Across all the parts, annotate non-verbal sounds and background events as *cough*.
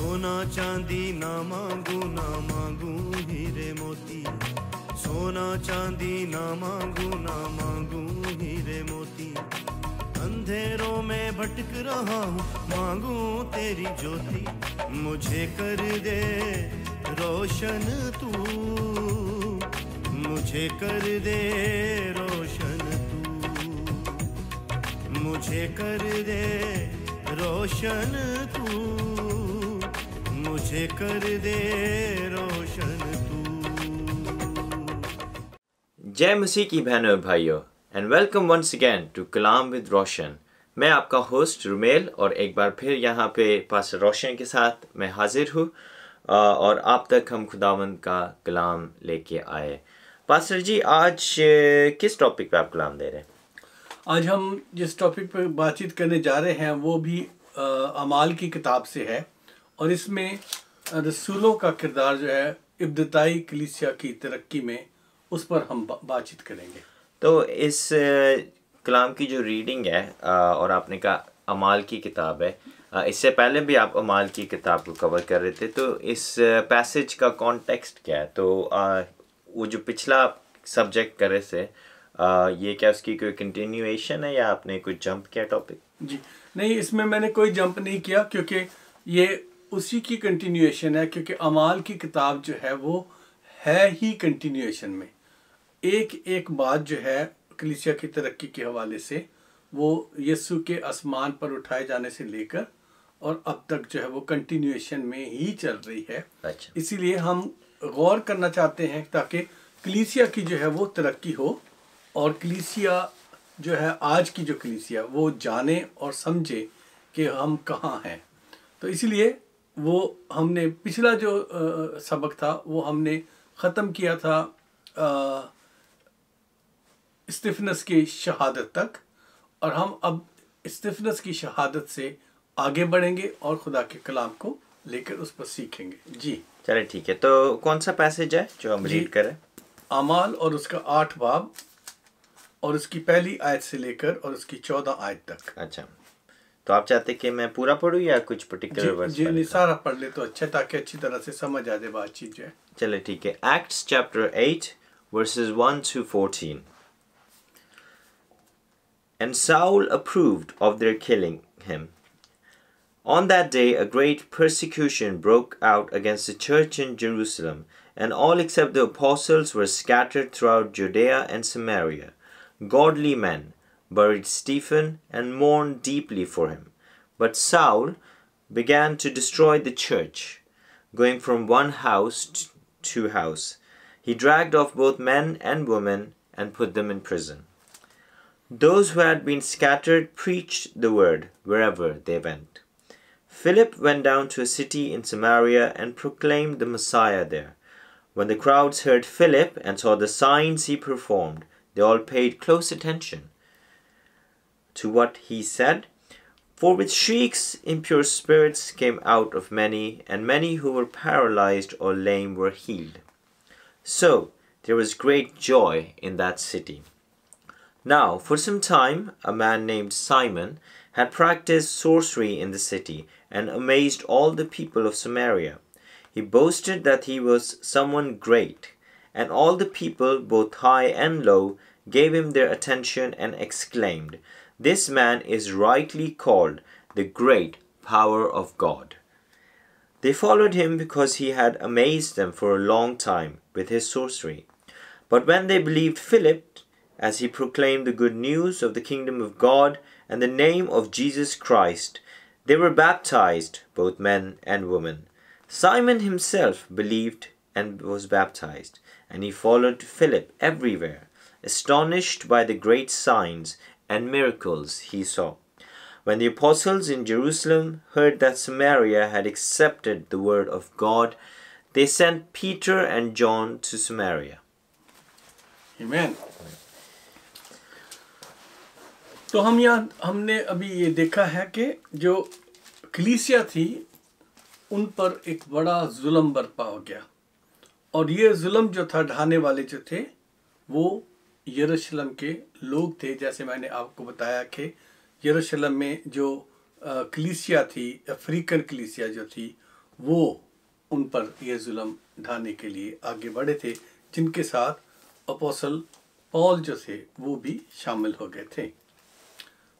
सोना चांदी ना मांगू ना मांगू हीरे मोती सोना चांदी ना मांगू ना मांगू हीरे मोती अंधेरों में भटक रहा हूँ मांगू तेरी ज्योति मुझे कर दे रोशन तू मुझे कर दे रोशन तू मुझे कर दे रोशन तू मुझे कर दे रोशन जय मसीह की बहनों और भाइयों and welcome once again to Kalam with Roshan मैं आपका होस्ट रुमेल और एक बार फिर यहाँ पे पास रोशन के साथ मैं हाजिर हूँ और आप तक हम खुदावंद का कलाम लेके आए पास्टर जी आज किस टॉपिक पे आप कलाम दे रहे हैं आज हम जिस टॉपिक पर बातचीत करने जा रहे हैं वो भी अमाल की किताब से है और इसमें रसूलों का किरदार जो है इब्तदाई कलिसिया की तरक्की में उस पर हम बातचीत करेंगे तो इस कलाम की जो रीडिंग है और आपने कहा अमाल की किताब है इससे पहले भी आप अमाल की किताब को कवर कर रहे थे तो इस पैसेज का कॉन्टेक्स्ट क्या है तो वो जो पिछला सब्जेक्ट करे से ये क्या उसकी कोई कंटिन्यूएशन है या आपने कुछ जंप किया टॉपिक जी नहीं इसमें मैंने कोई जंप नहीं किया क्योंकि ये उसी की कंटिन्यूएशन है क्योंकि अमाल की किताब जो है वो है ही कंटिन्यूएशन में एक एक बात जो है कलिसिया की तरक्की के हवाले से वो यस्सु के आसमान पर उठाए जाने से लेकर और अब तक जो है वो कंटिन्यूएशन में ही चल रही है अच्छा। इसीलिए हम गौर करना चाहते हैं ताकि कलिसिया की जो है वो तरक्की हो और कलीसिया जो है आज की जो कलिसिया वो जाने और समझे कि हम कहाँ हैं तो इसलिए वो हमने पिछला जो आ, सबक था वो हमने ख़त्म किया था स्टिफनेस की शहादत तक और हम अब स्टिफनेस की शहादत से आगे बढ़ेंगे और खुदा के कलाम को लेकर उस पर सीखेंगे जी चले ठीक है तो कौन सा पैसेज है जो हम रीड करें अमाल और उसका आठ बाब और उसकी पहली आयत से लेकर और उसकी चौदह आयत तक अच्छा तो आप चाहते कि मैं पूरा पढ़ूँ या कुछ पर्टिकुलर वर्स जी, जी सारा पढ़ ले तो अच्छा ताकि अच्छी तरह से समझ आ जाए बातचीत जो है चले ठीक है Acts chapter verses two And Saul approved of their killing him. On that day, a great persecution broke out against the church in Jerusalem, and all except the apostles were scattered throughout Judea and Samaria. Godly men, buried Stephen, and mourned deeply for him. But Saul began to destroy the church, going from one house to house. He dragged off both men and women and put them in prison. Those who had been scattered preached the word wherever they went. Philip went down to a city in Samaria and proclaimed the Messiah there. When the crowds heard Philip and saw the signs he performed, they all paid close attention to what he said. For with shrieks impure spirits came out of many, and many who were paralyzed or lame were healed. So there was great joy in that city. Now, for some time, a man named Simon had practiced sorcery in the city and amazed all the people of Samaria. He boasted that he was someone great, and all the people, both high and low, gave him their attention and exclaimed, this man is rightly called the great power of God. They followed him because he had amazed them for a long time with his sorcery. But when they believed Philip, as he proclaimed the good news of the kingdom of God and the name of Jesus Christ, they were baptized, both men and women. Simon himself believed and was baptized, and he followed Philip everywhere, astonished by the great signs and miracles he saw. When the apostles in Jerusalem heard that Samaria had accepted the word of God, they sent Peter and John to Samaria. Amen. तो हम यहाँ हमने अभी ये देखा है कि जो कलीसिया थी उन पर एक बड़ा जुल्म बरपा हो गया और ये जुल्म जो था ढाने वाले जो थे वो यरूशलेम के लोग थे जैसे मैंने आपको बताया कि यरूशलेम में जो कलीसिया थी अफ्रीकन कलीसिया जो थी वो उन पर यह जुल्म ढाने के लिए आगे बढ़े थे जिनके साथ अपोसल पॉल जो थे वो भी शामिल हो गए थे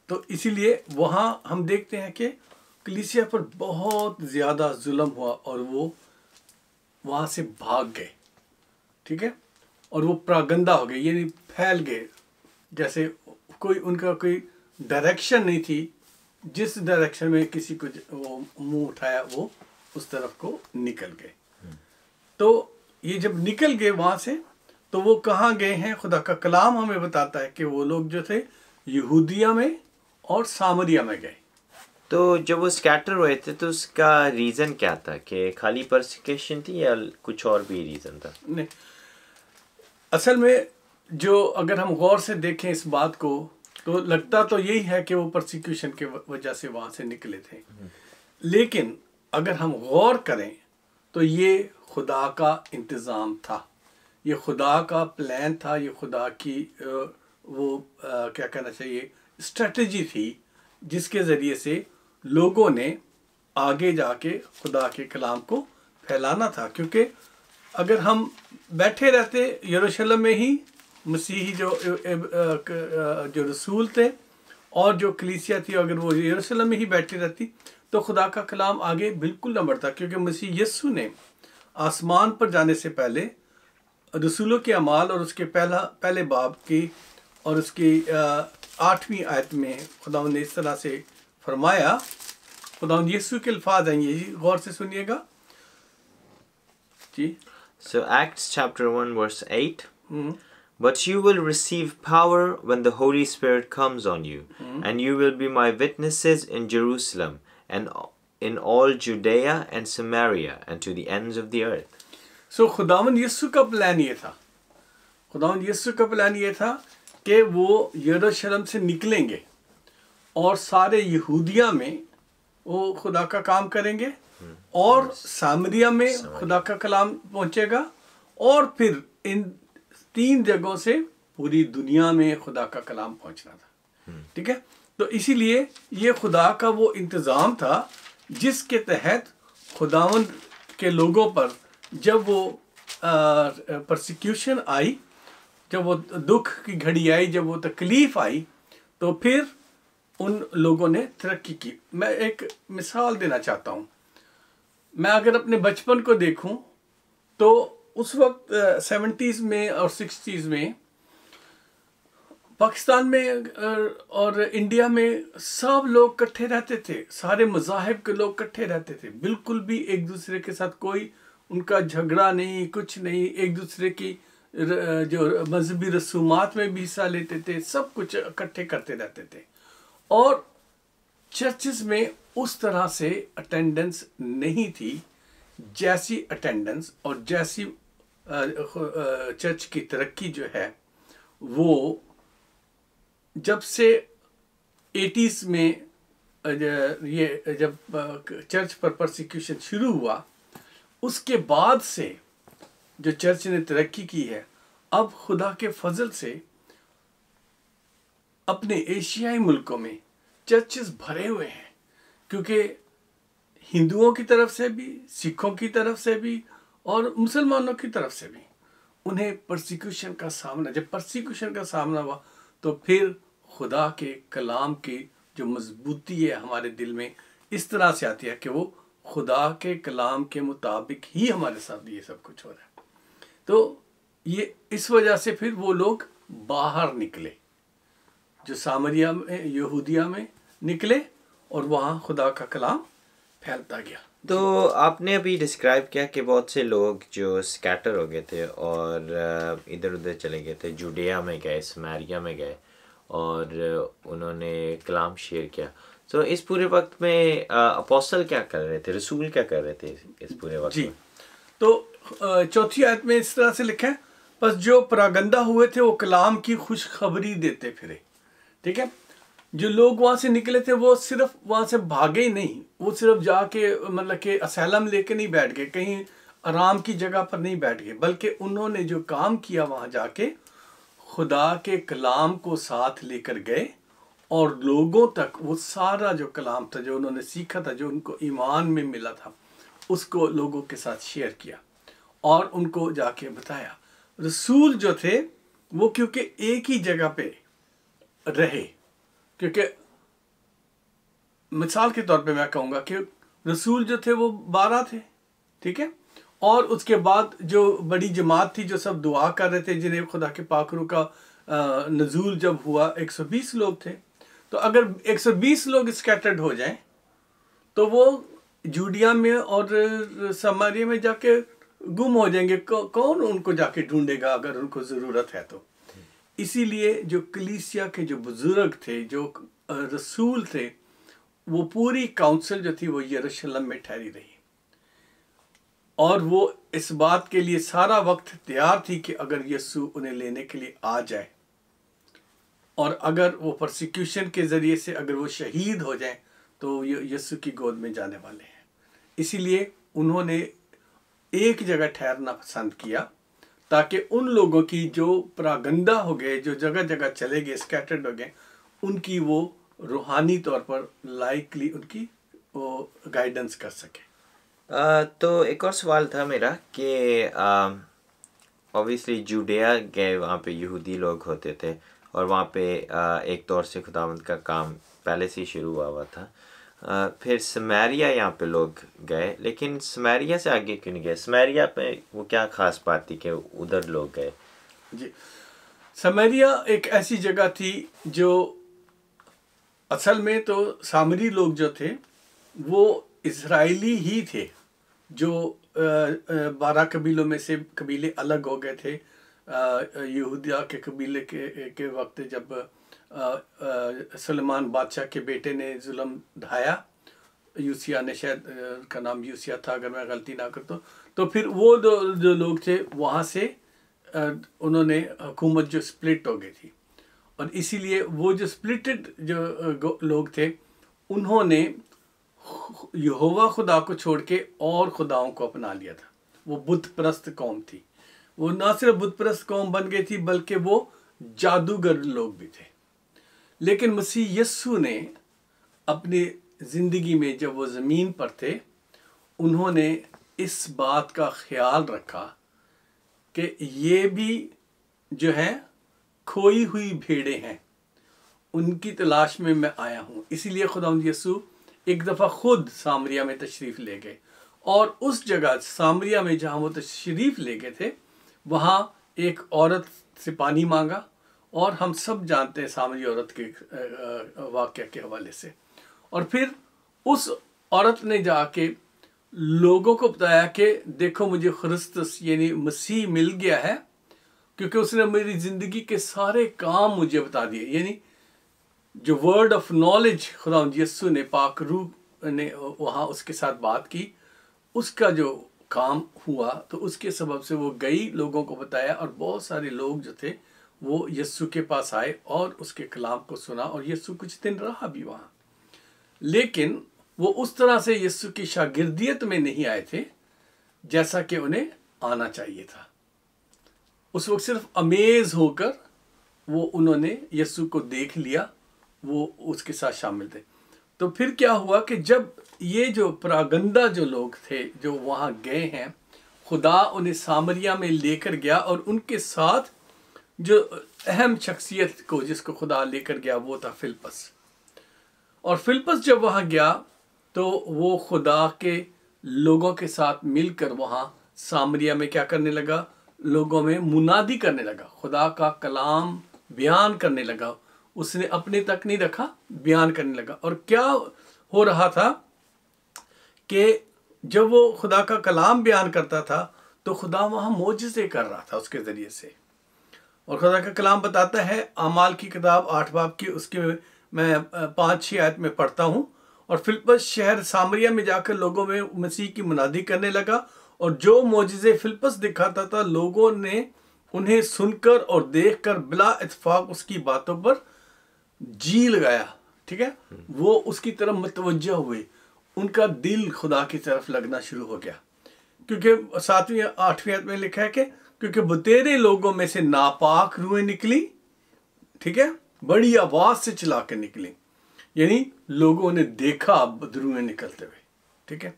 तो इसीलिए वहाँ हम देखते हैं कि कलीसिया पर बहुत ज़्यादा जुल्म हुआ और वो वहाँ से भाग गए ठीक है और वो प्रागंदा हो गए ये फैल गए जैसे कोई उनका कोई डायरेक्शन नहीं थी जिस डायरेक्शन में किसी को वो मुंह उठाया वो उस तरफ को निकल गए हम्म। तो ये जब निकल गए वहां से तो वो कहाँ गए हैं खुदा का कलाम हमें बताता है कि वो लोग जो थे यहूदिया में और सामरिया में गए तो जब वो स्कैटर हुए थे तो उसका रीज़न क्या था कि खाली परसिकेशन थी या कुछ और भी रीज़न था नहीं असल में जो अगर हम गौर से देखें इस बात को तो लगता तो यही है कि वो प्रोसिक्यूशन के वजह से वहाँ से निकले थे लेकिन अगर हम गौर करें तो ये खुदा का इंतज़ाम था ये खुदा का प्लान था ये खुदा की वो क्या कहना चाहिए स्ट्रेटजी थी जिसके ज़रिए से लोगों ने आगे जाके खुदा के कलाम को फैलाना था क्योंकि अगर हम बैठे रहते यरूशलेम में ही मसीही जो जो रसूल थे और जो कलीसिया थी अगर वो यरूशलेम में ही बैठी रहती तो खुदा का कलाम आगे बिल्कुल ना बढ़ता क्योंकि मसीह यस्सु ने आसमान पर जाने से पहले रसूलों के अमाल और उसके पहला पहले बाब की और उसकी आठवीं आयत में खुदा ने इस तरह से फरमाया खुदा यस्सु के अल्फाज हैं ये गौर से सुनिएगा जी So Acts chapter 1 verse 8. Mm-hmm. But you will receive power when the Holy Spirit comes on you, mm-hmm. and you will be my witnesses in Jerusalem and in all Judea and Samaria and to the ends of the earth. So so, खुदावन यीशु का plan ये था खुदावन यीशु का plan ये था कि वो यरूशलेम से निकलेंगे और सारे यहूदिया में वो खुदा का काम करेंगे और सामरिया में खुदा का कलाम पहुंचेगा और फिर इन तीन जगहों से पूरी दुनिया में खुदा का कलाम पहुंचना था हम्म। ठीक है तो इसीलिए ये खुदा का वो इंतज़ाम था जिसके तहत खुदावन के लोगों पर जब वो प्रोसिक्यूशन आई जब वो दुख की घड़ी आई जब वो तकलीफ़ आई तो फिर उन लोगों ने तरक्की की मैं एक मिसाल देना चाहता हूँ मैं अगर अपने बचपन को देखूं तो उस वक्त सेवेंटीज़ में और सिक्सटीज़ में पाकिस्तान में और इंडिया में सब लोग इकट्ठे रहते थे सारे मजाहब के लोग इकट्ठे रहते थे बिल्कुल भी एक दूसरे के साथ कोई उनका झगड़ा नहीं कुछ नहीं एक दूसरे की जो मजहबी रसूमात में भी हिस्सा लेते थे सब कुछ इकट्ठे करते रहते थे और चर्चेस में उस तरह से अटेंडेंस नहीं थी जैसी अटेंडेंस और जैसी चर्च की तरक्की जो है वो जब से एटीज़ में ये जब चर्च पर प्रोसिक्यूशन शुरू हुआ उसके बाद से जो चर्च ने तरक्की की है अब खुदा के फजल से अपने एशियाई मुल्कों में चर्चेस भरे हुए हैं क्योंकि हिंदुओं की तरफ से भी सिखों की तरफ से भी और मुसलमानों की तरफ से भी उन्हें प्रसिक्यूशन का सामना जब प्रसिक्यूशन का सामना हुआ तो फिर खुदा के कलाम की जो मजबूती है हमारे दिल में इस तरह से आती है कि वो खुदा के कलाम के मुताबिक ही हमारे साथ ये सब कुछ हो रहा है तो ये इस वजह से फिर वो लोग बाहर निकले जो सामरिया में यहूदिया में निकले और वहाँ खुदा का कलाम फैलता गया तो आपने अभी डिस्क्राइब किया कि बहुत से लोग जो स्कैटर हो गए थे और इधर उधर चले गए थे जुडिया में गए समारिया में गए और उन्होंने कलाम शेयर किया तो इस पूरे वक्त में अपोसल क्या कर रहे थे रसूल क्या कर रहे थे इस पूरे वक्त जी तो चौथी आयत में इस तरह से लिखा है बस जो परागंदा हुए थे वो कलाम की खुशखबरी देते फिरे ठीक है जो लोग वहां से निकले थे वो सिर्फ वहां से भागे ही नहीं वो सिर्फ जाके मतलब के असैलम लेके नहीं बैठ गए कहीं आराम की जगह पर नहीं बैठ गए बल्कि उन्होंने जो काम किया वहाँ जाके खुदा के कलाम को साथ लेकर गए और लोगों तक वो सारा जो कलाम था जो उन्होंने सीखा था जो उनको ईमान में मिला था उसको लोगों के साथ शेयर किया और उनको जाके बताया रसूल जो थे वो क्योंकि एक ही जगह पे रहे क्योंकि मिसाल के तौर पे मैं कहूँगा कि रसूल जो थे वो बारह थे ठीक है और उसके बाद जो बड़ी जमात थी जो सब दुआ कर रहे थे जिन्हें खुदा के पाखरू का नजूल जब हुआ 120 लोग थे तो अगर 120 लोग स्कैटर्ड हो जाएं तो वो जूडिया में और समारिया में जाके गुम हो जाएंगे कौन उनको जाके ढूंढेगा अगर उनको ज़रूरत है तो इसीलिए जो कलीसिया के जो बुज़ुर्ग थे जो रसूल थे वो पूरी काउंसिल जो थी वो यरूशलेम में ठहरी रही और वो इस बात के लिए सारा वक्त तैयार थी कि अगर यसु उन्हें लेने के लिए आ जाए और अगर वो प्रोसिक्यूशन के ज़रिए से अगर वो शहीद हो जाए तो यस्सु की गोद में जाने वाले हैं इसीलिए उन्होंने एक जगह ठहरना पसंद किया ताकि उन लोगों की जो प्रागंदा हो गए जो जगह जगह चले गए स्कैटर्ड हो गए उनकी वो रूहानी तौर पर लाइकली उनकी वो गाइडेंस कर सके आ, तो एक और सवाल था मेरा कि ऑब्वियसली जूडिया गए वहाँ पे यहूदी लोग होते थे और वहाँ पे आ, एक तौर तो से खुदावंत का काम पहले से ही शुरू हुआ हुआ था फिर समैरिया यहाँ पे लोग गए लेकिन समैरिया से आगे क्यों नहीं गए समैरिया पे वो क्या खास बात थी कि उधर लोग गए जी समैरिया एक ऐसी जगह थी जो असल में तो सामरी लोग जो थे वो इसराइली ही थे जो बारह कबीलों में से कबीले अलग हो गए थे यहूदिया के कबीले के के वक्त जब सलमान बादशाह के बेटे ने जुल्म ढाया यूसिया ने शायद का नाम यूसिया था अगर मैं गलती ना करता तो फिर वो जो जो लोग थे वहाँ से उन्होंने हुकूमत जो स्प्लिट हो गई थी और इसीलिए वो जो स्प्लिटेड जो लोग थे उन्होंने यहोवा खुदा को छोड़ के और खुदाओं को अपना लिया था वो बुद्ध प्रस्त कौम थी वो ना सिर्फ बुद्ध प्रस्त कौम बन गई थी बल्कि वो जादूगर लोग भी थे लेकिन मसीह यस्सु ने अपनी ज़िंदगी में जब वो ज़मीन पर थे उन्होंने इस बात का ख्याल रखा कि ये भी जो है खोई हुई भेड़े हैं उनकी तलाश में मैं आया हूँ इसीलिए खुदा यसु एक दफ़ा खुद सामरिया में तशरीफ़ ले गए और उस जगह सामरिया में जहाँ वो तशरीफ़ ले गए थे वहाँ एक औरत से पानी मांगा और हम सब जानते हैं सामरी औरत के वाक्य के हवाले से और फिर उस औरत ने जाके लोगों को बताया कि देखो मुझे ख्रिस्त यानी मसीह मिल गया है क्योंकि उसने मेरी ज़िंदगी के सारे काम मुझे बता दिए यानी जो वर्ड ऑफ नॉलेज खुदा यस्सु ने पाक रूप ने वहाँ उसके साथ बात की उसका जो काम हुआ तो उसके सबब से वो गई लोगों को बताया और बहुत सारे लोग जो थे वो यस्सु के पास आए और उसके कलाम को सुना और यस्सु कुछ दिन रहा भी वहाँ लेकिन वो उस तरह से यस्सु की शागिर्दियत में नहीं आए थे जैसा कि उन्हें आना चाहिए था उस वक्त सिर्फ अमेज होकर वो उन्होंने यस्सु को देख लिया वो उसके साथ शामिल थे तो फिर क्या हुआ कि जब ये जो प्रागंदा जो लोग थे जो वहाँ गए हैं खुदा उन्हें सामरिया में लेकर गया और उनके साथ जो अहम शख्सियत को जिसको खुदा लेकर गया वो था फिलपस और फिलपस जब वहाँ गया तो वो खुदा के लोगों के साथ मिलकर वहाँ सामरिया में क्या करने लगा लोगों में मुनादी करने लगा खुदा का कलाम बयान करने लगा उसने अपने तक नहीं रखा बयान करने लगा और क्या हो रहा था कि जब वो खुदा का कलाम बयान करता था तो खुदा वहाँ मोजे कर रहा था उसके ज़रिए से और खुदा का कलाम बताता है अमाल की किताब आठ बाब की उसके मैं पाँच छः आयत में पढ़ता हूँ और फिलपस शहर सामरिया में जाकर लोगों में मसीह की मुनादी करने लगा और जो मोजे फिलपस दिखाता था लोगों ने उन्हें सुनकर और देखकर बिला इतफाक उसकी बातों पर जी लगाया ठीक है वो उसकी तरफ मतवज हुए उनका दिल खुदा की तरफ लगना शुरू हो गया क्योंकि सातवीं आठवीं में लिखा है कि क्योंकि बतेरे लोगों में से नापाक रूहें निकली ठीक है बड़ी आवाज से चला कर निकली यानी लोगों ने देखा बदरूहें निकलते हुए ठीक है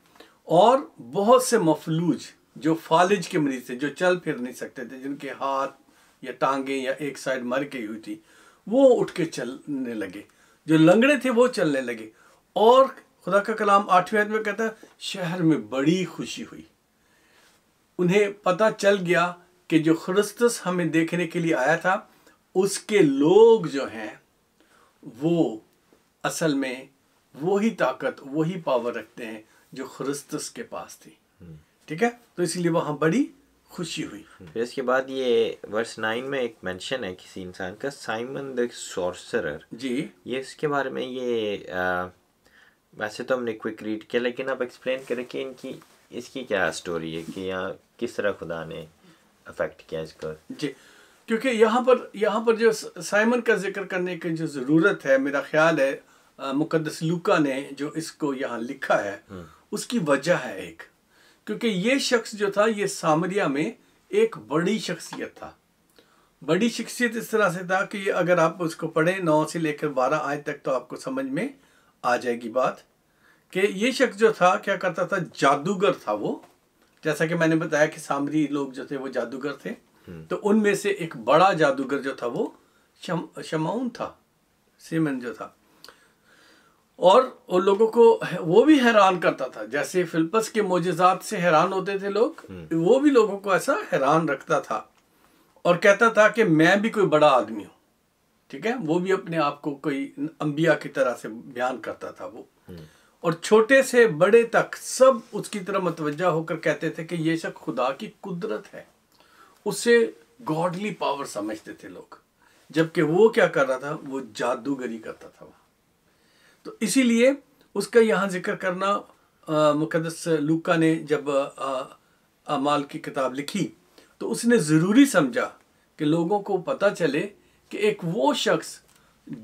और बहुत से मफलूज जो फालिज के मरीज थे जो चल फिर नहीं सकते थे जिनके हाथ या टांगे या एक साइड मर गई हुई थी वो उठ के चलने लगे जो लंगड़े थे वो चलने लगे और खुदा का कलाम आठवीं में कहता है शहर में बड़ी खुशी हुई उन्हें पता चल गया कि जो ख्रिस्तस हमें देखने के लिए आया था उसके लोग जो हैं वो असल में वही ताकत वही पावर रखते हैं जो ख्रिस्तस के पास थी हम्म। ठीक है तो इसलिए वहां बड़ी खुशी हुई हम्म। फिर इसके बाद ये वर्ष नाइन में एक मेंशन है किसी इंसान का साइमन द सोर्सरर जी ये इसके बारे में ये आ, वैसे तो हमने क्विक रीड किया लेकिन आप एक्सप्लेन करें कि इनकी इसकी क्या स्टोरी है कि यहाँ किस तरह खुदा ने अफेक्ट किया इसको जी क्योंकि यहाँ पर यहाँ पर जो साइमन का जिक्र करने की जो ज़रूरत है मेरा ख्याल है मुकदस लुका ने जो इसको यहाँ लिखा है हम्म। उसकी वजह है एक क्योंकि ये शख्स जो था ये सामरिया में एक बड़ी शख्सियत था बड़ी शख्सियत इस तरह से था कि अगर आप उसको पढ़ें नौ से लेकर बारह आय तक तो आपको समझ में आ जाएगी बात कि ये शख्स जो था क्या करता था जादूगर था वो जैसा कि मैंने बताया कि सामरी लोग जो थे वो जादूगर थे हम्म। तो उनमें से एक बड़ा जादूगर जो था वो शम, शमाउन था सीमन जो था और उन लोगों को वो भी हैरान करता था जैसे फिल्पस के मोजात से हैरान होते थे लोग हम्म। वो भी लोगों को ऐसा हैरान रखता था और कहता था कि मैं भी कोई बड़ा आदमी हूं ठीक है वो भी अपने आप को कोई अंबिया की तरह से बयान करता था वो हम्म। और छोटे से बड़े तक सब उसकी तरह मतवजा होकर कहते थे कि ये शक खुदा की कुदरत है उसे गॉडली पावर समझते थे लोग जबकि वो क्या कर रहा था वो जादूगरी करता था तो इसीलिए उसका यहाँ जिक्र करना मुकदस लूका ने जब अमाल की किताब लिखी तो उसने ज़रूरी समझा कि लोगों को पता चले कि एक वो शख्स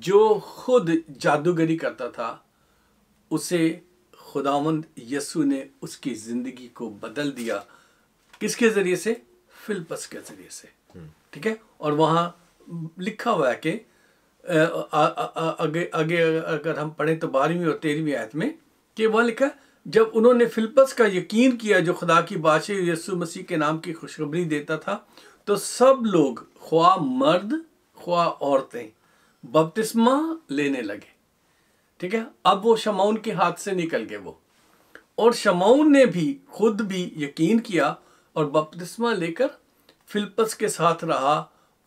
जो खुद जादूगरी करता था उसे खुदावंद यसु ने उसकी ज़िंदगी को बदल दिया किसके ज़रिए से फिलपस के ज़रिए से हम्म। ठीक है और वहाँ लिखा हुआ है कि आगे आगे अगर हम पढ़ें तो बारहवीं और तेरहवीं आयत में कि वह लिखा जब उन्होंने फिलपस का यकीन किया जो खुदा की बादशाह यसु मसीह के नाम की खुशखबरी देता था तो सब लोग ख्वा मर्द ख्वा औरतें बपतिस्मा लेने लगे ठीक है अब वो शमाउन के हाथ से निकल गए वो और शमाउन ने भी खुद भी यकीन किया और बपतिस्मा लेकर फिलपस के साथ रहा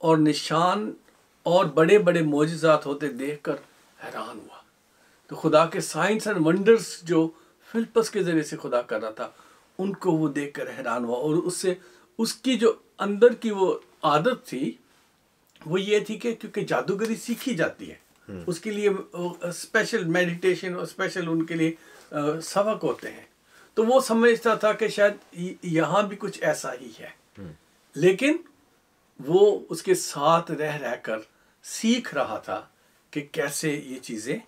और निशान और बड़े बड़े मोजात होते देख कर हैरान हुआ तो खुदा के साइंस एंड वंडर्स जो फिलपस के ज़रिए से खुदा कर रहा था उनको वो देख कर हैरान हुआ और उससे उसकी जो अंदर की वो आदत थी वो ये थी कि क्योंकि जादूगरी सीखी जाती है हम्म। उसके लिए स्पेशल मेडिटेशन और स्पेशल उनके लिए सबक होते हैं तो वो समझता था कि शायद यहाँ भी कुछ ऐसा ही है हम्म। लेकिन वो उसके साथ रह रहकर सीख रहा था कि कैसे ये चीज़ें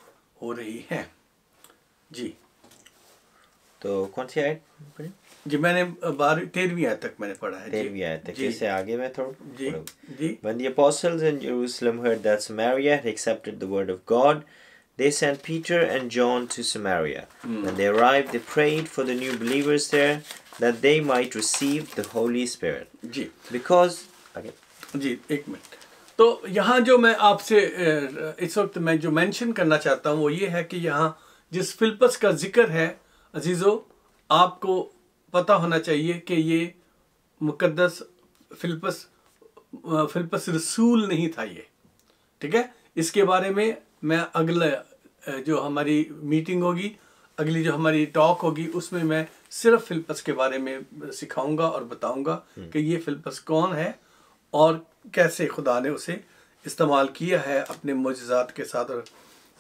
हो रही हैं जी तो कौन सी आए जी मैंने बारह तेरहवीं आयत तक मैंने पढ़ा है तेरहवीं आयत तक इससे आगे मैं थोड़ा जी जी when the apostles in Jerusalem heard that Samaria had accepted the word of God they sent Peter and John to Samaria hmm. when they arrived they prayed for the new believers there that they might receive the Holy Spirit ji because okay जी एक minute तो यहाँ जो मैं आपसे इस वक्त मैं जो मेंशन करना चाहता हूँ वो ये है कि यहाँ जिस फिल्पस का जिक्र है अजीज़ो आपको पता होना चाहिए कि ये मुक़दस फिलपस फिलपस रसूल नहीं था ये ठीक है इसके बारे में मैं अगला जो हमारी मीटिंग होगी अगली जो हमारी टॉक होगी उसमें मैं सिर्फ फिलपस के बारे में सिखाऊंगा और बताऊंगा हम्म। कि ये फिलपस कौन है और कैसे खुदा ने उसे इस्तेमाल किया है अपने मुजजात के साथ और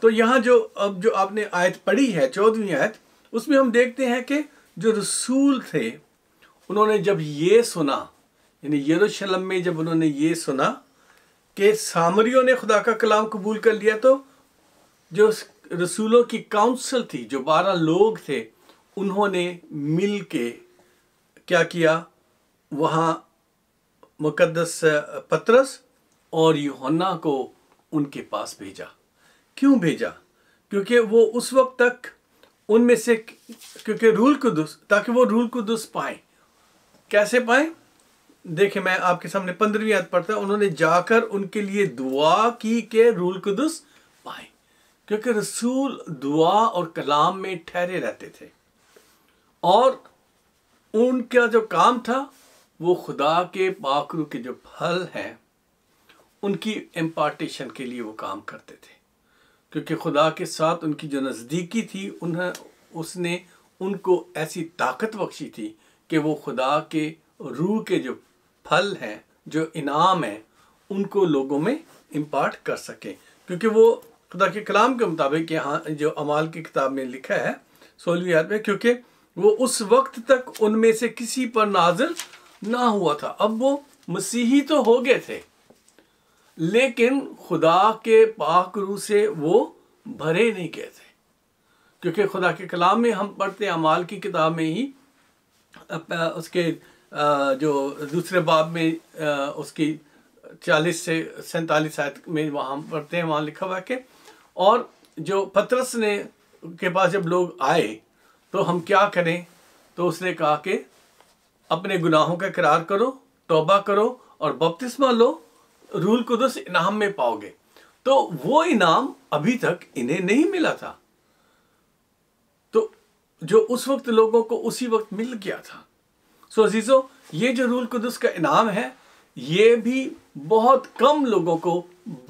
तो यहाँ जो अब जो आपने आयत पढ़ी है चौदहवीं आयत उसमें हम देखते हैं कि जो रसूल थे उन्होंने जब ये सुना यानी यरूशलेम में जब उन्होंने ये सुना कि सामरियों ने खुदा का कलाम कबूल कर लिया तो जो रसूलों की काउंसिल थी जो बारह लोग थे उन्होंने मिल के क्या किया वहाँ मुकदस पत्रस और यूहन्ना को उनके पास भेजा क्यों भेजा क्योंकि वो उस वक्त तक उनमें से क्योंकि रूल कुदस ताकि वो रूल कुदस पाए कैसे पाए देखे मैं आपके सामने पंद्रहवीं याद पढ़ता उन्होंने जाकर उनके लिए दुआ की के रूल कुदस पाए क्योंकि रसूल दुआ और कलाम में ठहरे रहते थे और उनका जो काम था वो खुदा के पाखरू के जो फल हैं उनकी इम्पार्टेशन के लिए वो काम करते थे क्योंकि खुदा के साथ उनकी जो नज़दीकी थी उन्हें उसने उनको ऐसी ताकत बख्शी थी कि वो खुदा के रूह के जो फल हैं जो इनाम हैं उनको लोगों में इम्पार्ट कर सकें क्योंकि वो खुदा के कलाम के मुताबिक यहाँ जो अमाल की किताब में लिखा है सोलवी याद में क्योंकि वो उस वक्त तक उनमें से किसी पर नाज़िल ना हुआ था अब वो मसीही तो हो गए थे लेकिन खुदा के पाकरू से वो भरे नहीं गए थे क्योंकि खुदा के कलाम में हम पढ़ते हैं अमाल की किताब में ही उसके जो दूसरे बाब में उसकी चालीस से सैतालीस आयत में वहाँ पढ़ते हैं वहाँ लिखा हुआ के और जो पतरस ने के पास जब लोग आए तो हम क्या करें तो उसने कहा कि अपने गुनाहों का करार करो तोबा करो और बपतिस्मा लो रूल कुदस तो इनाम में पाओगे तो वो इनाम अभी तक इन्हें नहीं मिला था तो जो उस वक्त लोगों को उसी वक्त मिल गया था सो so, अजीजो ये जो रूल कुदस का इनाम है ये भी बहुत कम लोगों को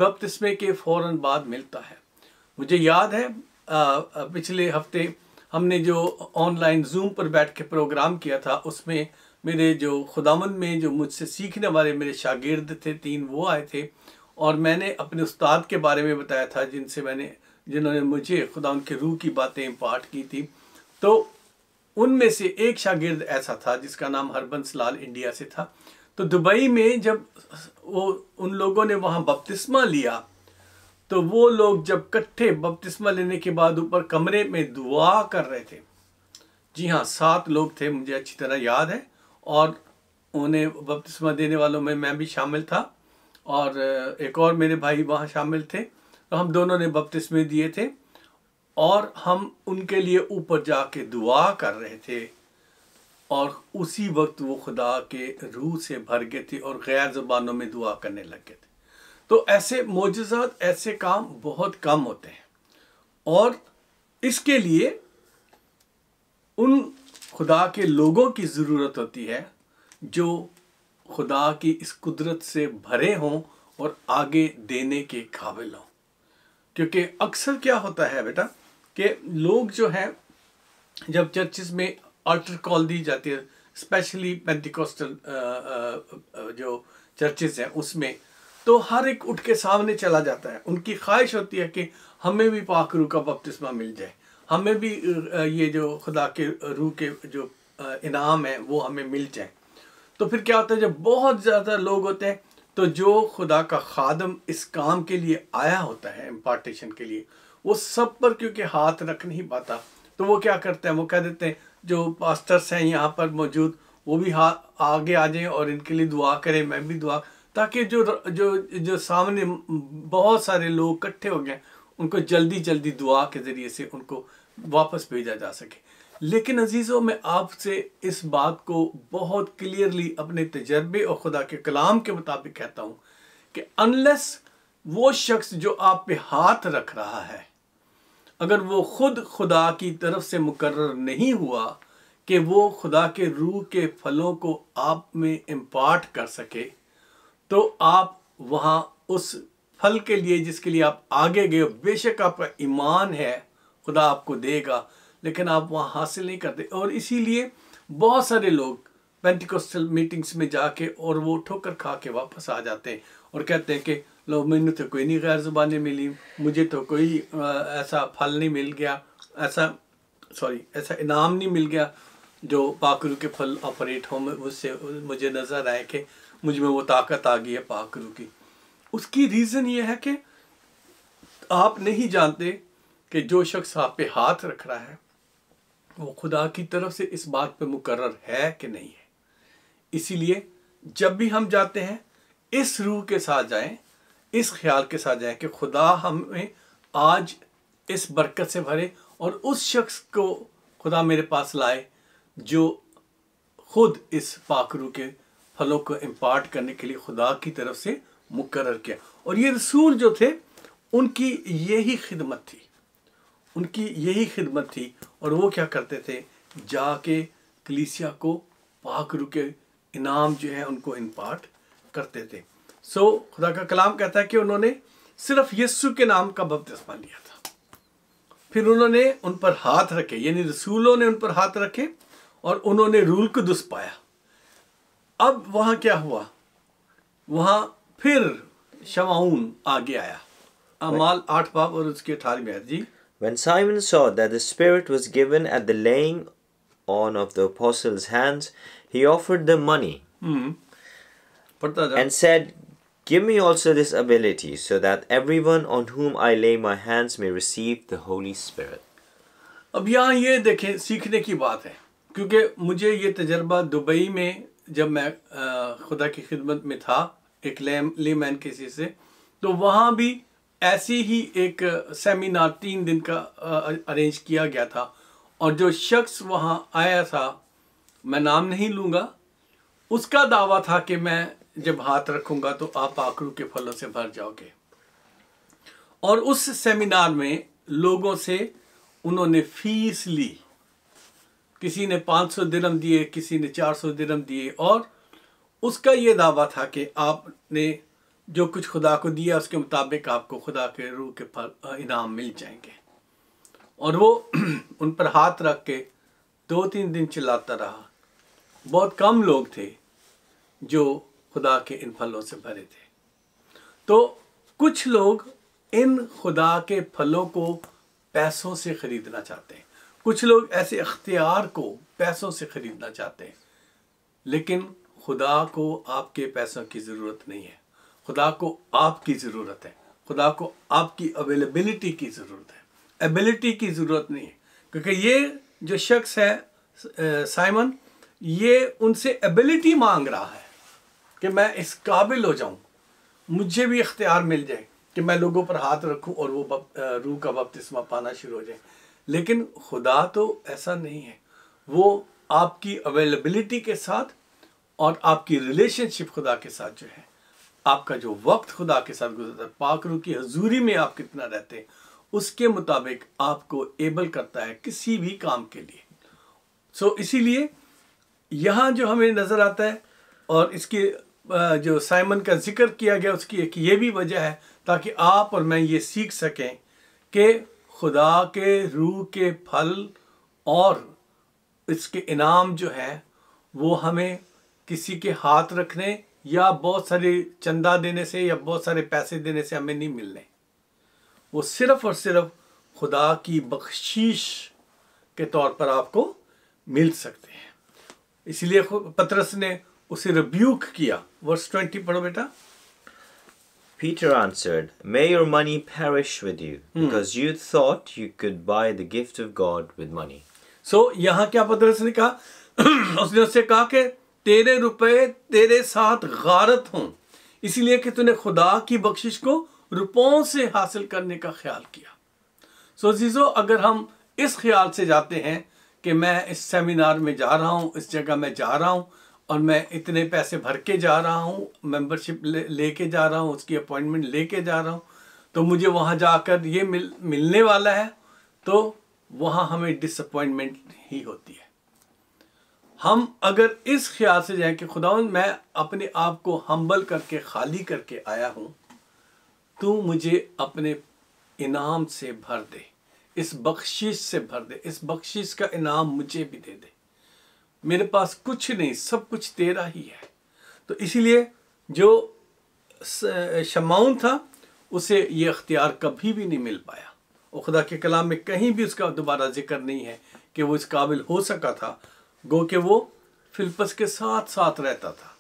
बपतिस्मे के फौरन बाद मिलता है मुझे याद है पिछले हफ्ते हमने जो ऑनलाइन जूम पर बैठ के प्रोग्राम किया था उसमें मेरे जो खुदामन में जो मुझसे सीखने वाले मेरे शागिर्द थे तीन वो आए थे और मैंने अपने उस्ताद के बारे में बताया था जिनसे मैंने जिन्होंने मुझे खुदा उनके रूह की बातें पाठ की थी तो उनमें से एक शागिर्द ऐसा था जिसका नाम हरबंस लाल इंडिया से था तो दुबई में जब वो उन लोगों ने वहाँ बपतिस्मा लिया तो वो लोग जब कट्ठे बपतिस्मा लेने के बाद ऊपर कमरे में दुआ कर रहे थे जी हाँ सात लोग थे मुझे अच्छी तरह याद है और उन्हें बपतिस्मा देने वालों में मैं भी शामिल था और एक और मेरे भाई वहाँ शामिल थे तो हम दोनों ने बपतिस्मे दिए थे और हम उनके लिए ऊपर जाके दुआ कर रहे थे और उसी वक्त वो खुदा के रूह से भर गए थे और गैर ज़बानों में दुआ करने लग गए थे तो ऐसे मोजात ऐसे काम बहुत कम होते हैं और इसके लिए उन खुदा के लोगों की ज़रूरत होती है जो खुदा की इस कुदरत से भरे हों और आगे देने के काबिल हों क्योंकि अक्सर क्या होता है बेटा कि लोग जो हैं जब चर्चिस में अल्टर कॉल दी जाती है स्पेशली पेंटिकॉस्टल जो चर्चेज हैं उसमें तो हर एक उठ के सामने चला जाता है उनकी ख्वाहिश होती है कि हमें भी पाखरू का बपतिस्मा मिल जाए हमें भी ये जो खुदा के रूह के जो इनाम है वो हमें मिल जाए तो फिर क्या होता है जब बहुत ज़्यादा लोग होते हैं तो जो खुदा का खादम इस काम के लिए आया होता है इम्पार्टेशन के लिए वो सब पर क्योंकि हाथ रख नहीं पाता तो वो क्या करते हैं वो कह देते हैं जो पास्टर्स हैं यहाँ पर मौजूद वो भी हाथ आगे आ जाएं और इनके लिए दुआ करें मैं भी दुआ ताकि जो जो जो सामने बहुत सारे लोग इकट्ठे हो गए उनको जल्दी जल्दी दुआ के ज़रिए से उनको वापस भेजा जा सके लेकिन अजीज़ों मैं आपसे इस बात को बहुत क्लियरली अपने तजर्बे और खुदा के कलाम के मुताबिक कहता हूं कि अनलेस वो शख्स जो आप पे हाथ रख रहा है अगर वो खुद खुदा की तरफ से मुकर नहीं हुआ कि वो खुदा के रूह के फलों को आप में इम्पार्ट कर सके तो आप वहां उस फल के लिए जिसके लिए आप आगे गए बेशक आपका ईमान है खुदा आपको देगा लेकिन आप वहाँ हासिल नहीं करते और इसीलिए बहुत सारे लोग पेंटिकोस्टल मीटिंग्स में जाके और वो ठोकर खा के वापस आ जाते हैं और कहते हैं कि लो मैंने तो कोई नहीं गैर जुबानें मिली मुझे तो कोई ऐसा फल नहीं मिल गया ऐसा सॉरी ऐसा इनाम नहीं मिल गया जो पाकरू के फल ऑपरेट हों उससे मुझे नज़र आए कि मुझ में वो ताकत आ गई है पाकरू की उसकी रीज़न ये है कि आप नहीं जानते कि जो शख्स आप पे हाथ रख रहा है वो खुदा की तरफ से इस बात पे मुकर्र है कि नहीं है इसीलिए जब भी हम जाते हैं इस रूह के साथ जाएं इस ख्याल के साथ जाएं कि खुदा हमें आज इस बरकत से भरे और उस शख्स को खुदा मेरे पास लाए जो खुद इस पाखरू के फलों को इम्पार्ट करने के लिए खुदा की तरफ से मुकर किया और ये रसूल जो थे उनकी यही खिदमत थी उनकी यही खिदमत थी और वो क्या करते थे जाके कलीसिया को पाक रुके इनाम जो है उनको इन पार्ट करते थे सो so, खुदा का कलाम कहता है कि उन्होंने सिर्फ यस्सु के नाम का बपतिस्मा लिया था फिर उन्होंने उन पर हाथ रखे यानी रसूलों ने उन पर हाथ रखे और उन्होंने रूल को दुस पाया अब वहाँ क्या हुआ वहाँ फिर शमाउन आगे आया अमाल आठ बाब और उसके अठारहवीं जी When Simon saw that the Spirit was given at the laying on of the apostles' hands, he offered them money mm. and said, Give me also this ability, so that everyone on whom I lay my hands may receive the Holy Spirit. अब यहाँ ये देखें सीखने की बात है क्योंकि मुझे ये तजर्बा दुबई में जब मैं आ, खुदा की खिदमत में था एक लेम किसी से तो वहाँ भी ऐसे ही एक सेमिनार तीन दिन का अरेंज किया गया था और जो शख्स वहाँ आया था मैं नाम नहीं लूँगा उसका दावा था कि मैं जब हाथ रखूँगा तो आप आकड़ू के फलों से भर जाओगे और उस सेमिनार में लोगों से उन्होंने फीस ली किसी ने 500 दिरम दिए किसी ने 400 दिरम दिए और उसका ये दावा था कि आपने जो कुछ खुदा को दिया उसके मुताबिक आपको खुदा के रूह के फल इनाम मिल जाएंगे और वो *clears throat* उन पर हाथ रख के दो तीन दिन चिल्लाता रहा बहुत कम लोग थे जो खुदा के इन फलों से भरे थे तो कुछ लोग इन खुदा के फलों को पैसों से ख़रीदना चाहते हैं कुछ लोग ऐसे अख्तियार को पैसों से ख़रीदना चाहते हैं लेकिन खुदा को आपके पैसों की ज़रूरत नहीं है खुदा को आपकी ज़रूरत है खुदा को आपकी अवेलेबिलिटी की ज़रूरत है एबिलिटी की ज़रूरत नहीं है क्योंकि ये जो शख्स है साइमन ये उनसे एबिलिटी मांग रहा है कि मैं इस काबिल हो जाऊं मुझे भी इख्तियार मिल जाए कि मैं लोगों पर हाथ रखूं और वो रूह का बपतिस्मा पाना शुरू हो जाए लेकिन खुदा तो ऐसा नहीं है वो आपकी अवेलेबिलिटी के साथ और आपकी रिलेशनशिप खुदा के साथ जो है आपका जो वक्त खुदा के साथ गुजरता है पाकरू की हजूरी में आप कितना रहते हैं उसके मुताबिक आपको एबल करता है किसी भी काम के लिए सो so, इसीलिए यहाँ जो हमें नज़र आता है और इसके जो साइमन का जिक्र किया गया उसकी एक ये भी वजह है ताकि आप और मैं ये सीख सकें कि खुदा के रूह के फल और इसके इनाम जो हैं वो हमें किसी के हाथ रखने या बहुत सारे चंदा देने से या बहुत सारे पैसे देने से हमें नहीं मिलने वो सिर्फ और सिर्फ खुदा की बख्शीश के तौर पर आपको मिल सकते हैं इसलिए पत्रस ने उसे रिब्यूक किया वर्स ट्वेंटी पढ़ो बेटा Peter answered, May your money perish with you, hmm. because hmm. you thought you could buy the gift of God with money. So, यहाँ क्या पत्रस ने कहा *clears throat* उसने उससे कहा कि तेरे रुपए तेरे साथ गारत हों इसलिए कि तूने खुदा की बख्शिश को रुपयों से हासिल करने का ख्याल किया सो जीजो अगर हम इस ख्याल से जाते हैं कि मैं इस सेमिनार में जा रहा हूँ इस जगह में जा रहा हूँ और मैं इतने पैसे भर के जा रहा हूँ मेंबरशिप ले लेके जा रहा हूँ उसकी अपॉइंटमेंट लेके जा रहा हूँ तो मुझे वहाँ जाकर ये मिल मिलने वाला है तो वहाँ हमें डिसअपॉइंटमेंट ही होती है हम अगर इस ख्याल से जाए कि खुदा मैं अपने आप को हम्बल करके खाली करके आया हूँ तू मुझे अपने इनाम से भर दे इस बख्शिश से भर दे इस बख्शिश का इनाम मुझे भी दे दे मेरे पास कुछ नहीं सब कुछ तेरा ही है तो इसीलिए जो शमाउन था उसे ये अख्तियार कभी भी नहीं मिल पाया और खुदा के कलाम में कहीं भी उसका दोबारा जिक्र नहीं है कि वो इस काबिल हो सका था गो के वो फिलपस के साथ साथ रहता था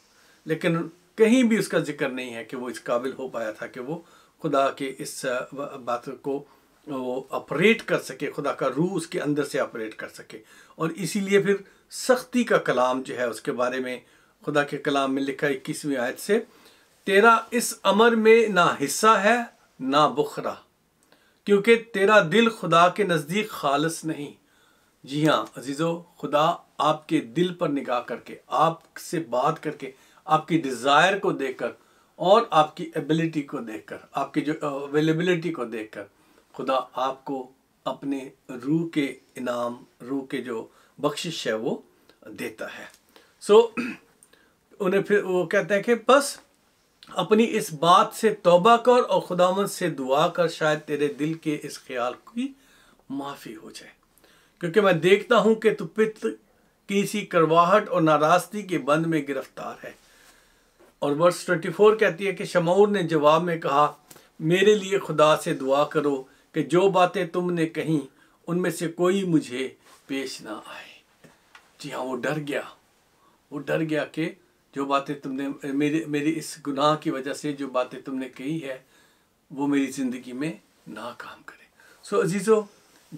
लेकिन कहीं भी उसका जिक्र नहीं है कि वो इस काबिल हो पाया था कि वो खुदा के इस बात को वो ऑपरेट कर सके खुदा का रूह उसके अंदर से ऑपरेट कर सके और इसीलिए फिर सख्ती का कलाम जो है उसके बारे में खुदा के कलाम में लिखा इक्कीसवीं आयत से तेरा इस अमर में ना हिस्सा है ना बुखरा क्योंकि तेरा दिल खुदा के नज़दीक खालस नहीं जी हाँ अजीज़ो खुदा आपके दिल पर निगाह करके आपसे बात करके आपकी डिज़ायर को देखकर और आपकी एबिलिटी को देखकर आपकी जो अवेलेबिलिटी को देखकर खुदा आपको अपने रूह के इनाम रूह के जो बख्शिश है वो देता है सो so, उन्हें फिर वो कहते हैं कि बस अपनी इस बात से तौबा कर और खुदावन से दुआ कर शायद तेरे दिल के इस ख्याल की माफ़ी हो जाए क्योंकि मैं देखता हूँ कि तू पित्त किसी करवाहट और नाराजगी के बंद में गिरफ्तार है और वर्ष 24 कहती है कि शमूर ने जवाब में कहा मेरे लिए खुदा से दुआ करो कि जो बातें तुमने कही उनमें से कोई मुझे पेश ना आए जी हाँ वो डर गया वो डर गया कि जो बातें तुमने मेरे मेरी इस गुनाह की वजह से जो बातें तुमने कही है वो मेरी ज़िंदगी में ना काम करे सो so, अजीज़ो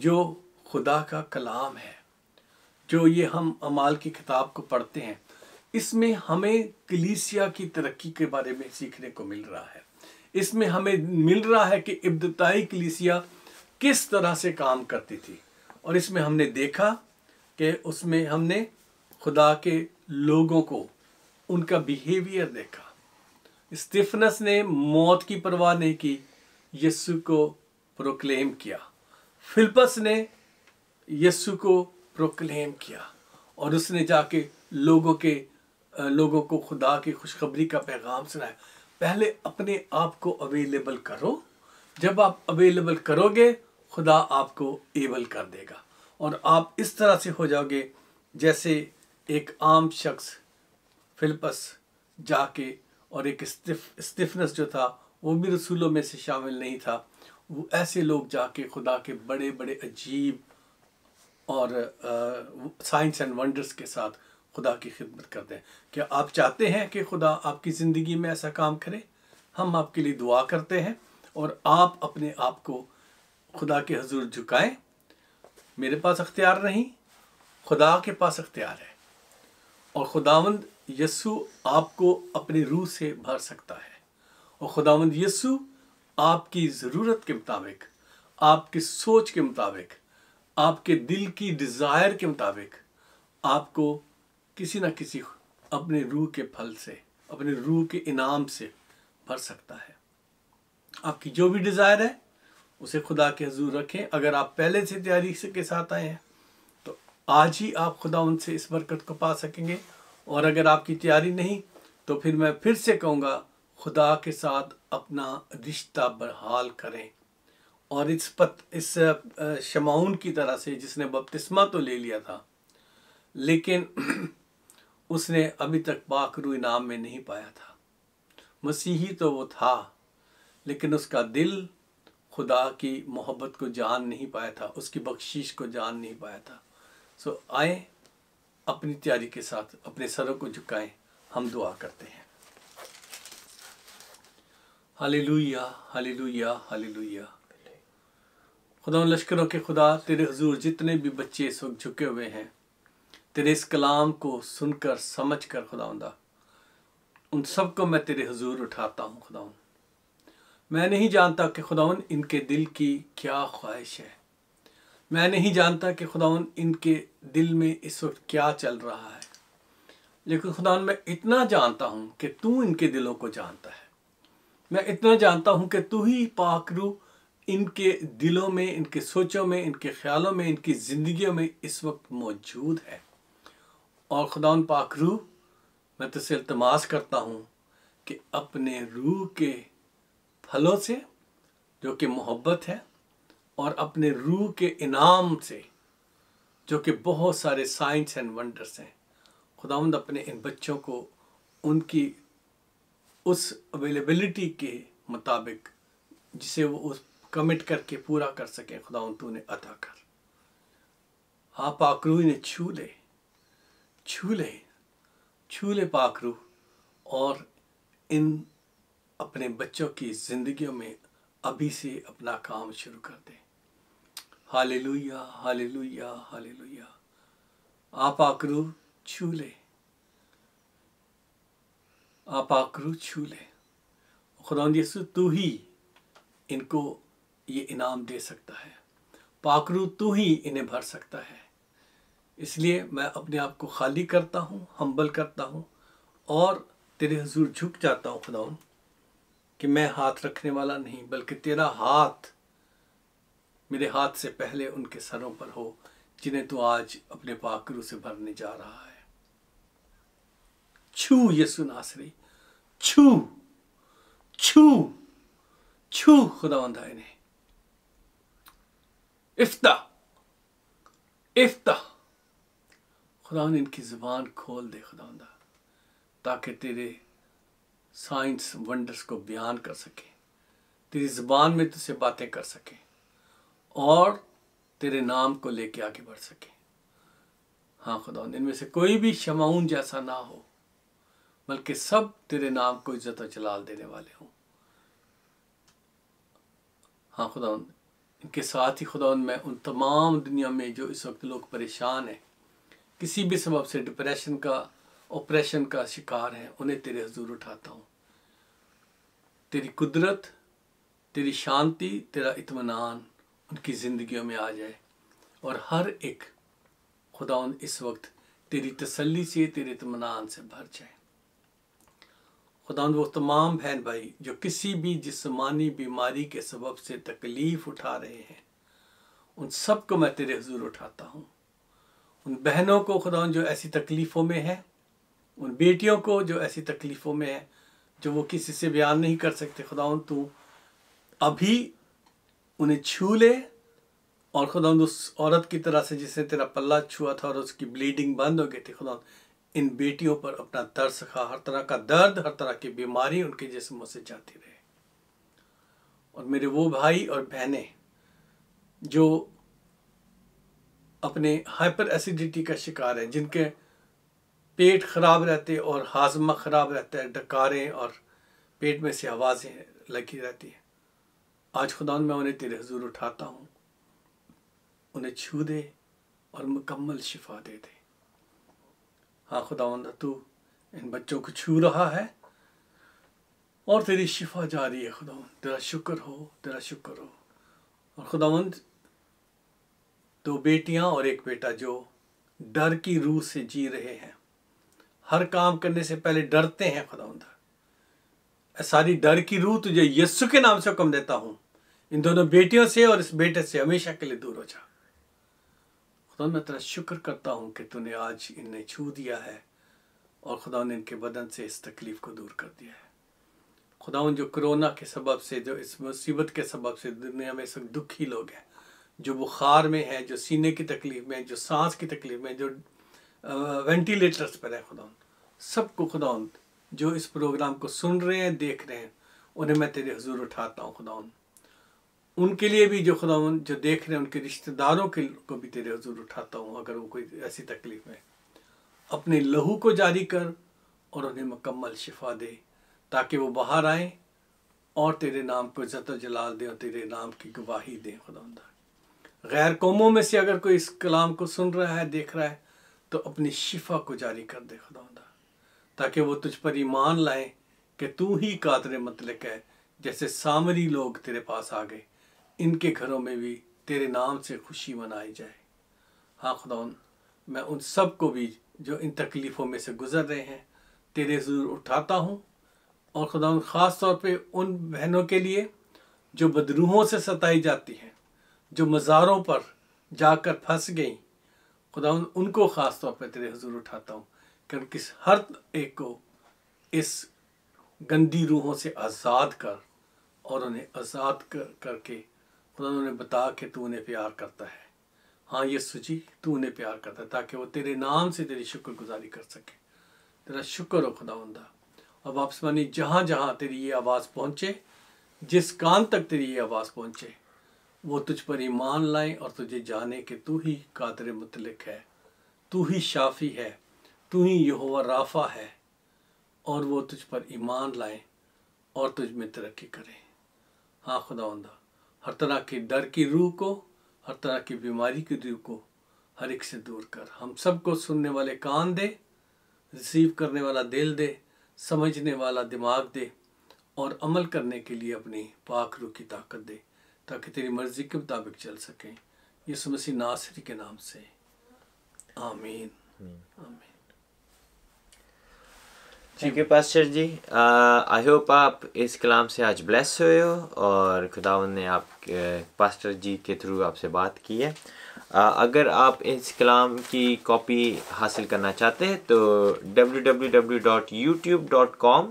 जो खुदा का कलाम है जो ये हम अमाल की किताब को पढ़ते हैं इसमें हमें कलीसिया की तरक्की के बारे में सीखने को मिल रहा है इसमें हमें मिल रहा है कि इब्तदाई कलीसिया किस तरह से काम करती थी और इसमें हमने देखा कि उसमें हमने खुदा के लोगों को उनका बिहेवियर देखा स्टिफनस ने मौत की परवाह नहीं की यस्सु को प्रोक्लेम किया फिल्पस ने यस्सु को प्रोक्लेम किया और उसने जाके लोगों के लोगों को खुदा की खुशखबरी का पैगाम सुनाया पहले अपने आप को अवेलेबल करो जब आप अवेलेबल करोगे खुदा आपको एबल कर देगा और आप इस तरह से हो जाओगे जैसे एक आम शख्स फिलपस जाके और एक स्टिफनेस जो था वो भी रसूलों में से शामिल नहीं था वो ऐसे लोग जाके खुदा के बड़े बड़े अजीब और साइंस एंड वंडर्स के साथ खुदा की खिदमत कर दें क्या आप चाहते हैं कि खुदा आपकी ज़िंदगी में ऐसा काम करे हम आपके लिए दुआ करते हैं और आप अपने आप को खुदा के हजूर झुकाएं मेरे पास अख्तियार नहीं खुदा के पास अख्तियार है और खुदावंद यस्सु आपको अपनी रूह से भर सकता है और खुदावंद यस्सु आपकी ज़रूरत के मुताबिक आपकी सोच के मुताबिक आपके दिल की डिज़ायर के मुताबिक आपको किसी ना किसी अपने रूह के फल से अपने रूह के इनाम से भर सकता है आपकी जो भी डिज़ायर है उसे खुदा के हजूर रखें अगर आप पहले से तैयारी के साथ आए हैं तो आज ही आप खुदा उनसे इस बरकत को पा सकेंगे और अगर आपकी तैयारी नहीं तो फिर मैं फिर से कहूँगा खुदा के साथ अपना रिश्ता बहाल करें और इस पत इस शमाउन की तरह से जिसने बपतिस्मा तो ले लिया था लेकिन *clears throat* उसने अभी तक पाखरू इनाम में नहीं पाया था मसीही तो वो था लेकिन उसका दिल खुदा की मोहब्बत को जान नहीं पाया था उसकी बख्शिश को जान नहीं पाया था सो आए अपनी तैयारी के साथ अपने सरों को झुकाएं हम दुआ करते हैं लुया हाली लुया खुदा लश्करों के खुदा तेरे हजूर जितने भी बच्चे इस वक्त झुके हुए हैं तेरे इस कलाम को सुनकर समझ कर खुदाउंदा उन सबको मैं तेरे हजूर उठाता हूँ खुदा मैं नहीं जानता कि खुदाउन इनके दिल की क्या ख्वाहिश है मैं नहीं जानता कि खुदा इनके दिल में इस वक्त क्या चल रहा है लेकिन खुदा मैं इतना जानता हूँ कि तू इनके दिलों को जानता है मैं इतना जानता हूँ कि तू ही पाकरू इनके दिलों में इनके सोचों में इनके ख्यालों में इनकी ज़िंदगियों में इस वक्त मौजूद है और खुदा पाक रूह मैं तो इल्तमास करता हूँ कि अपने रूह के फलों से जो कि मोहब्बत है और अपने रूह के इनाम से जो कि बहुत सारे साइंस एंड वंडर्स हैं खुदांद अपने इन बच्चों को उनकी उस अवेलेबिलिटी के मुताबिक जिसे वो उस कमिट करके पूरा कर सके खुदा तू ने अदा कर हाँ पाखरू इन्हें छू ले छू ले छू ले पाखरू और इन अपने बच्चों की जिंदगियों में अभी से अपना काम शुरू कर दे हाले लुया हाले लुया हाले लुया आप आकरू छू ले आप आकरू छू ले खुदा यसु तू ही इनको ये इनाम दे सकता है पाकरू तू ही इन्हें भर सकता है इसलिए मैं अपने आप को खाली करता हूँ हम्बल करता हूँ और तेरे हजूर झुक जाता हूँ खुदाउन कि मैं हाथ रखने वाला नहीं बल्कि तेरा हाथ मेरे हाथ से पहले उनके सरों पर हो जिन्हें तो आज अपने पाकरू से भरने जा रहा है छू यसु नासरी छू छू छू खुदा इन्हें इफ्ता इफ्ता खुदा इनकी ज़बान खोल दे खुदा ताकि तेरे साइंस वंडर्स को बयान कर सकें तेरी ज़बान में तुझसे बातें कर सकें और तेरे नाम को लेके आगे बढ़ सकें हाँ खुदा इनमें से कोई भी शमाउन जैसा ना हो बल्कि सब तेरे नाम को इज़्ज़त और जलाल देने वाले हों हाँ खुदा के साथ ही खुदा मैं उन तमाम दुनिया में जो इस वक्त लोग परेशान हैं किसी भी सबब से डिप्रेशन का ऑपरेशन का शिकार हैं उन्हें तेरे हजूर उठाता हूँ तेरी कुदरत तेरी शांति तेरा इतमान उनकी ज़िंदगियों में आ जाए और हर एक खुदा इस वक्त तेरी तसल्ली से तेरे इतमान से भर जाए खुदा वो तमाम बहन भाई जो किसी भी जिसमानी बीमारी के सबब से तकलीफ़ उठा रहे हैं उन सब को मैं तेरे हजूर उठाता हूँ उन बहनों को खुदा जो ऐसी तकलीफ़ों में है उन बेटियों को जो ऐसी तकलीफ़ों में है जो वो किसी से बयान नहीं कर सकते खुदा तू अभी उन्हें छू ले और खुदा उस औरत की तरह से जिसने तेरा पल्ला छुआ था और उसकी ब्लीडिंग बंद हो गई थी खुदा इन बेटियों पर अपना दर्द सखा हर तरह का दर्द हर तरह की बीमारी उनके जिसमों से जाती रहे और मेरे वो भाई और बहनें जो अपने हाइपर एसिडिटी का शिकार हैं जिनके पेट खराब रहते और हाजमा खराब रहता है डकारें और पेट में से आवाज़ें लगी रहती हैं आज खुदा मैं उन्हें तेरे हजूर उठाता हूँ उन्हें छू दे और मुकम्मल शिफा दे दे हाँ खुदावंद तू इन बच्चों को छू रहा है और तेरी शिफा जा रही है खुदावंद तेरा शुक्र हो तेरा शुक्र हो और खुदावंद दो बेटियां और एक बेटा जो डर की रूह से जी रहे हैं हर काम करने से पहले डरते हैं खुदावंद सारी डर की रूह तुझे यस्सु के नाम से हुक्म देता हूँ इन दोनों बेटियों से और इस बेटे से हमेशा के लिए दूर हो जा खुदा मैं तेरा शुक्र करता हूँ कि तूने आज इन्हें छू दिया है और खुदा ने इनके बदन से इस तकलीफ़ को दूर कर दिया है खुदा उन जो कोरोना के सबब से जो इस मुसीबत के सबब से दुनिया में सब दुखी लोग हैं जो बुखार में है जो सीने की तकलीफ़ में जो सांस की तकलीफ़ में जो वेंटिलेटर्स पर है खुदा सबको खुदा जो इस प्रोग्राम को सुन रहे हैं देख रहे हैं उन्हें मैं तेरे हजूर उठाता हूँ खुदा उनके लिए भी जो खुदा जो देख रहे हैं उनके रिश्तेदारों के को भी तेरे हजूर उठाता हूँ अगर वो कोई ऐसी तकलीफ में अपने लहू को जारी कर और उन्हें मुकम्मल शिफा दे ताकि वो बाहर आए और तेरे नाम को इज़्ज़त जलाल दें और तेरे नाम की गवाही दें खुदा गैर कौमों में से अगर कोई इस कलाम को सुन रहा है देख रहा है तो अपनी शिफा को जारी कर दे खुदा ताकि वो तुझ पर ईमान लाए कि तू ही कातर मतलब है जैसे सामरी लोग तेरे पास आ गए इनके घरों में भी तेरे नाम से खुशी मनाई जाए हाँ खुदा मैं उन सब को भी जो इन तकलीफ़ों में से गुज़र रहे हैं तेरे ज़रूर उठाता हूँ और खुदा ख़ास तौर पे उन बहनों के लिए जो बदरूहों से सताई जाती हैं जो मज़ारों पर जाकर फंस गई खुदा उनको ख़ास तौर पर तेरे हजूर उठाता हूँ क्योंकि हर एक को इस गंदी रूहों से आज़ाद कर और उन्हें आज़ाद कर करके खुदा उन्हें बता कि तू उन्हें प्यार करता है हाँ ये सूची तू उन्हें प्यार करता है ताकि वो तेरे नाम से तेरी शुक्रगुजारी कर सके तेरा शुक्र हो खुदा उनदा और वापस मानी जहाँ जहाँ तेरी ये आवाज़ पहुँचे जिस कान तक तेरी ये आवाज़ पहुँचे वो तुझ पर ईमान लाए और तुझे जाने कि तू ही कादर मुतलक है तू ही शाफी है तू ही यहोवा राफा है और वो तुझ पर ईमान लाए और तुझ में तरक्की करें हाँ खुदा उंदा हर तरह के डर की रूह को हर तरह की बीमारी की रूह को हर एक से दूर कर हम सबको सुनने वाले कान दे रिसीव करने वाला दिल दे समझने वाला दिमाग दे और अमल करने के लिए अपनी पाक रूह की ताकत दे ताकि तेरी मर्जी के मुताबिक चल सकें यीशु मसीह नासरी के नाम से आमीन आमीन thank you pastor ji I hope uh, आप इस कलाम से आज ब्लेस हुए हो और खुदा ने आप पास्टर जी के थ्रू आपसे बात की है uh, अगर आप इस कलाम की कॉपी हासिल करना चाहते हैं तो www.youtube.com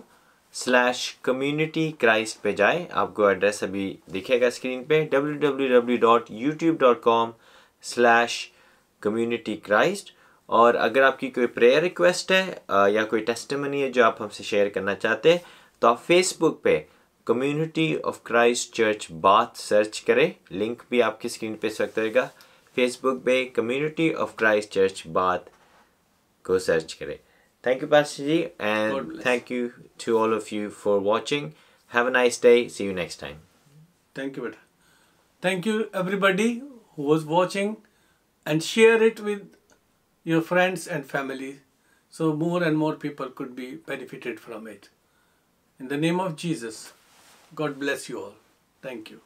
स्लैश कम्युनिटी क्राइस्ट पे जाए आपको एड्रेस अभी दिखेगा स्क्रीन पे www.youtube.com स्लैश कम्युनिटी क्राइस्ट और अगर आपकी कोई प्रेयर रिक्वेस्ट है या कोई टेस्टमनी है जो आप हमसे शेयर करना चाहते हैं तो आप फेसबुक पे कम्युनिटी ऑफ क्राइस्ट चर्च बात सर्च करें लिंक भी आपकी स्क्रीन पे इस वक्त रहेगा फेसबुक पे कम्युनिटी ऑफ क्राइस्ट चर्च बात को सर्च करें thank you pastor ji and thank you to all of you for watching have nice day see you next time thank you बेटा thank you everybody who was watching and share it with your friends and family, so more and more people could be benefited from it. In the name of Jesus, God bless you all. Thank you.